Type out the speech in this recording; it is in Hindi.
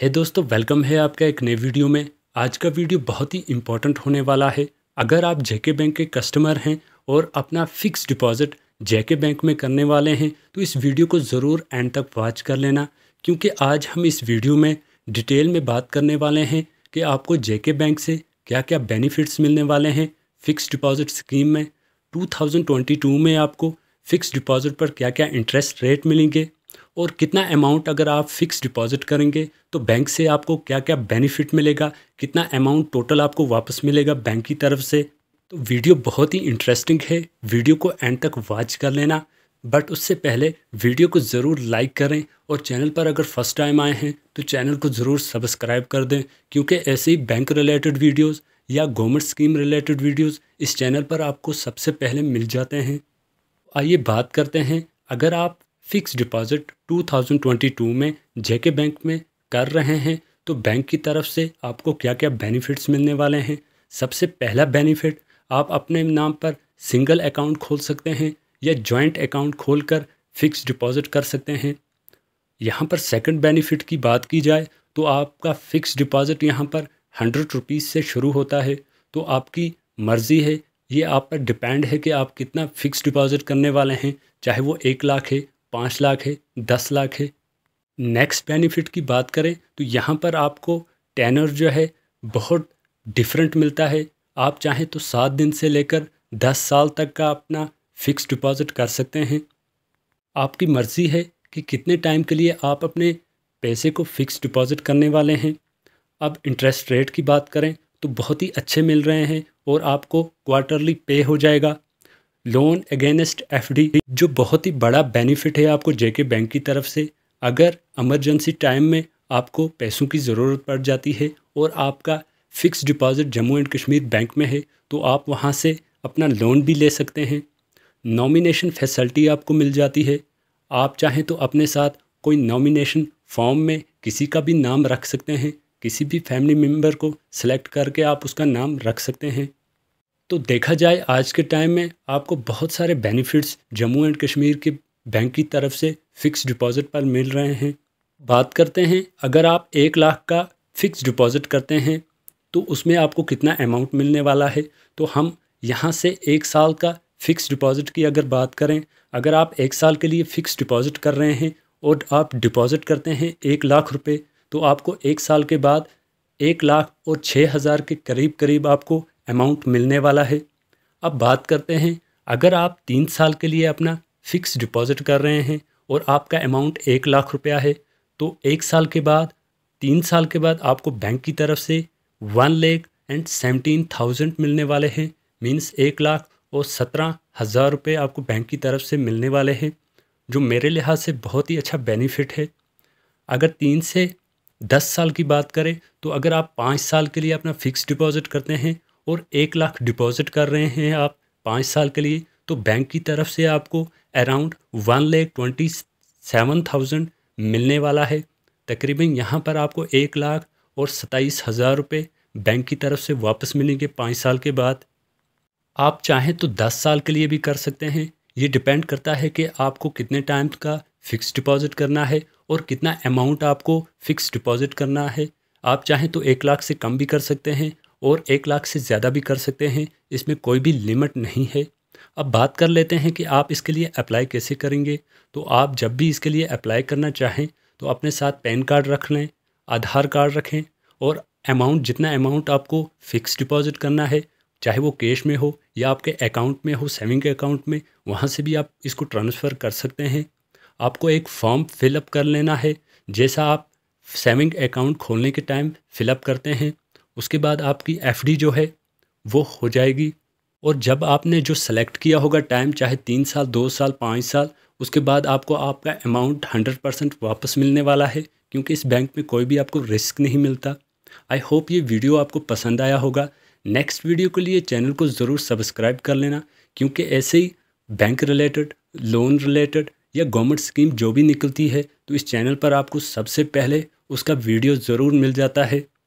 हे hey दोस्तों वेलकम है आपका एक नए वीडियो में आज का वीडियो बहुत ही इम्पोर्टेंट होने वाला है अगर आप जेके बैंक के कस्टमर हैं और अपना फिक्स डिपॉजिट जेके बैंक में करने वाले हैं तो इस वीडियो को ज़रूर एंड तक वॉच कर लेना क्योंकि आज हम इस वीडियो में डिटेल में बात करने वाले हैं कि आपको जेके बैंक से क्या क्या बेनिफिट्स मिलने वाले हैं फिक्स डिपॉजिट स्कीम में टू में आपको फिक्स डिपॉजिट पर क्या क्या इंटरेस्ट रेट मिलेंगे और कितना अमाउंट अगर आप फिक्स डिपॉजिट करेंगे तो बैंक से आपको क्या क्या बेनिफिट मिलेगा कितना अमाउंट टोटल आपको वापस मिलेगा बैंक की तरफ से तो वीडियो बहुत ही इंटरेस्टिंग है वीडियो को एंड तक वॉच कर लेना बट उससे पहले वीडियो को ज़रूर लाइक करें और चैनल पर अगर फर्स्ट टाइम आए हैं तो चैनल को ज़रूर सब्सक्राइब कर दें क्योंकि ऐसे ही बैंक रिलेटेड वीडियोस या गवर्नमेंट स्कीम रिलेटेड वीडियोस इस चैनल पर आपको सबसे पहले मिल जाते हैं आइए बात करते हैं अगर आप फिक्स डिपॉजिट 2022 में जेके बैंक में कर रहे हैं तो बैंक की तरफ से आपको क्या क्या बेनिफिट्स मिलने वाले हैं सबसे पहला बेनिफिट आप अपने नाम पर सिंगल अकाउंट खोल सकते हैं या जॉइंट अकाउंट खोल कर फिक्स डिपॉजिट कर सकते हैं यहाँ पर सेकंड बेनिफिट की बात की जाए तो आपका फिक्स डिपॉजिट यहाँ पर हंड्रेड रुपीज़ से शुरू होता है तो आपकी मर्ज़ी है ये आप पर डिपेंड है कि आप कितना फिक्स डिपॉजिट करने वाले हैं चाहे वो एक लाख है पाँच लाख है दस लाख है नेक्स्ट बेनिफिट की बात करें तो यहाँ पर आपको टेनर जो है बहुत डिफरेंट मिलता है आप चाहें तो सात दिन से लेकर दस साल तक का अपना फिक्स डिपॉज़िट कर सकते हैं आपकी मर्ज़ी है कि कितने टाइम के लिए आप अपने पैसे को फिक्स डिपॉज़िट करने वाले हैं अब इंटरेस्ट रेट की बात करें तो बहुत ही अच्छे मिल रहे हैं और आपको क्वार्टरली पे हो जाएगा लोन अगेंस्ट एफडी जो बहुत ही बड़ा बेनिफिट है आपको जेके बैंक की तरफ से अगर एमरजेंसी टाइम में आपको पैसों की ज़रूरत पड़ जाती है और आपका fix deposit Jammu and Kashmir bank में है तो आप वहाँ से अपना लोन भी ले सकते हैं नॉमिनेशन फैसल्टी आपको मिल जाती है आप चाहें तो अपने साथ कोई नॉमिनेशन फॉर्म में किसी का भी नाम रख सकते हैं किसी भी फैमिली मेम्बर को सिलेक्ट करके आप उसका नाम रख सकते हैं तो देखा जाए आज के टाइम में आपको बहुत सारे बेनिफिट्स जम्मू एंड कश्मीर के बैंक की तरफ से फ़िक्स डिपॉज़िट पर मिल रहे हैं बात करते हैं अगर आप एक लाख का फ़िक्स डिपॉज़िट करते हैं तो उसमें आपको कितना अमाउंट मिलने वाला है तो हम यहाँ से एक साल का फ़िक्स डिपॉज़िट की अगर बात करें अगर आप एक साल के लिए फ़िक्स डिपॉज़िट कर रहे हैं और आप डिपॉज़िट करते हैं एक लाख रुपये तो आपको एक साल के बाद एक लाख और छः हज़ार के करीब करीब आपको अमाउंट मिलने वाला है अब बात करते हैं अगर आप तीन साल के लिए अपना फिक्स डिपॉज़िट कर रहे हैं और आपका अमाउंट एक लाख रुपया है तो एक साल के बाद तीन साल के बाद आपको बैंक की तरफ से वन लेख एंड सेवनटीन थाउजेंड मिलने वाले हैं मीन्स एक लाख और सत्रह हज़ार रुपये आपको बैंक की तरफ से मिलने वाले हैं जो मेरे लिहाज से बहुत ही अच्छा बेनिफिट है अगर तीन से दस साल की बात करें तो अगर आप पाँच साल के लिए अपना फिक्स डिपॉज़िट करते हैं और एक लाख डिपॉजिट कर रहे हैं आप पाँच साल के लिए तो बैंक की तरफ से आपको around one lakh twenty seven thousand मिलने वाला है तकरीबन यहाँ पर आपको एक लाख और सताईस हज़ार रुपये बैंक की तरफ से वापस मिलेंगे पाँच साल के बाद आप चाहें तो दस साल के लिए भी कर सकते हैं ये डिपेंड करता है कि आपको कितने टाइम का फ़िक्स डिपॉज़िट करना है और कितना अमाउंट आपको फ़िक्स डिपॉज़िट करना है आप चाहें तो एक लाख से कम भी कर सकते हैं और एक लाख से ज़्यादा भी कर सकते हैं इसमें कोई भी लिमिट नहीं है अब बात कर लेते हैं कि आप इसके लिए अप्लाई कैसे करेंगे तो आप जब भी इसके लिए अप्लाई करना चाहें तो अपने साथ पैन कार्ड रख लें आधार कार्ड रखें और अमाउंट जितना अमाउंट आपको फिक्स डिपॉजिट करना है चाहे वो कैश में हो या आपके अकाउंट में हो सेविंग अकाउंट में वहाँ से भी आप इसको ट्रांसफ़र कर सकते हैं आपको एक फॉर्म फिलअप कर लेना है जैसा आप सेविंग अकाउंट खोलने के टाइम फिलअप करते हैं उसके बाद आपकी एफ जो है वो हो जाएगी और जब आपने जो सेलेक्ट किया होगा टाइम चाहे तीन साल दो साल पाँच साल उसके बाद आपको आपका अमाउंट हंड्रेड परसेंट वापस मिलने वाला है क्योंकि इस बैंक में कोई भी आपको रिस्क नहीं मिलता आई होप ये वीडियो आपको पसंद आया होगा नेक्स्ट वीडियो के लिए चैनल को ज़रूर सब्सक्राइब कर लेना क्योंकि ऐसे ही बैंक रिलेटेड लोन रिलेटेड या गवर्नमेंट स्कीम जो भी निकलती है तो इस चैनल पर आपको सबसे पहले उसका वीडियो ज़रूर मिल जाता है